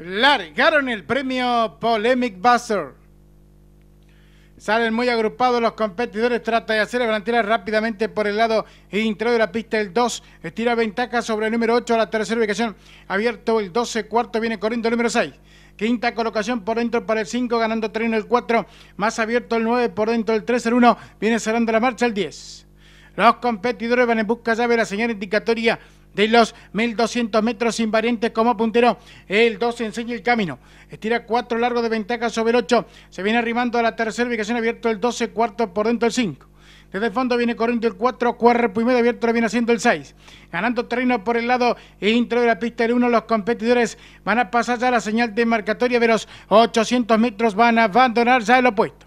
largaron el premio Polemic BUSTER Salen muy agrupados los competidores, trata de hacer la rápidamente por el lado interior de la pista el 2, estira ventaja sobre el número 8 a la tercera ubicación, abierto el 12, cuarto viene corriendo el número 6. Quinta colocación por dentro para el 5, ganando terreno el 4, más abierto el 9, por dentro el 3, el 1, viene cerrando la marcha el 10. Los competidores van en busca ya de la señal indicatoria de los 1200 metros invariantes como puntero. El 2 enseña el camino. Estira 4 largo de ventaja sobre el 8. Se viene arrimando a la tercera ubicación abierto el 12, cuarto por dentro el 5. Desde el fondo viene corriendo el 4, cuarto, y medio abierto lo viene haciendo el 6. Ganando terreno por el lado intro de la pista del 1, los competidores van a pasar ya la señal de marcatoria de los 800 metros, van a abandonar ya el opuesto.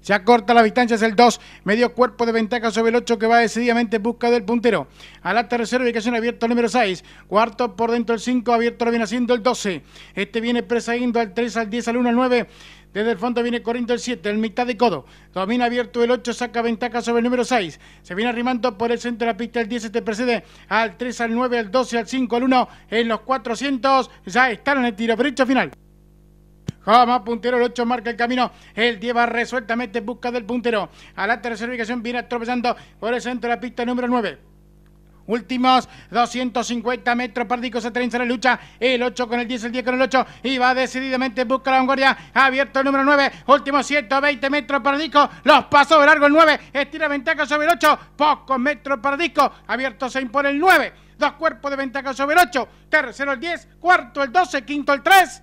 Se acorta la distancia, es el 2. Medio cuerpo de ventaja sobre el 8 que va decididamente en busca del puntero. A la tercera ubicación abierto el número 6. Cuarto por dentro del 5, abierto lo viene haciendo el 12. Este viene perseguiendo al 3, al 10, al 1, al 9. Desde el fondo viene corriendo el 7, el mitad de codo. Domina abierto el 8, saca ventaja sobre el número 6. Se viene arrimando por el centro de la pista el 10, este precede al 3, al 9, al 12, al 5, al 1. En los 400 ya están en el tiro derecho final. Jamás puntero, el 8 marca el camino. El 10 va resueltamente en busca del puntero. ...a la tercera ubicación viene atropellando por el centro de la pista número 9. Últimos 250 metros, Pardico se trenza la lucha. El 8 con el 10, el 10 con el 8. Y va decididamente en busca de la vanguardia. Abierto el número 9. Últimos 120 metros, Pardico. Los pasó de largo el 9. Estira ventaja sobre el 8. Pocos metros, Pardico. Abierto se impone el 9. Dos cuerpos de ventaja sobre el 8. Tercero el 10. Cuarto el 12. Quinto el 3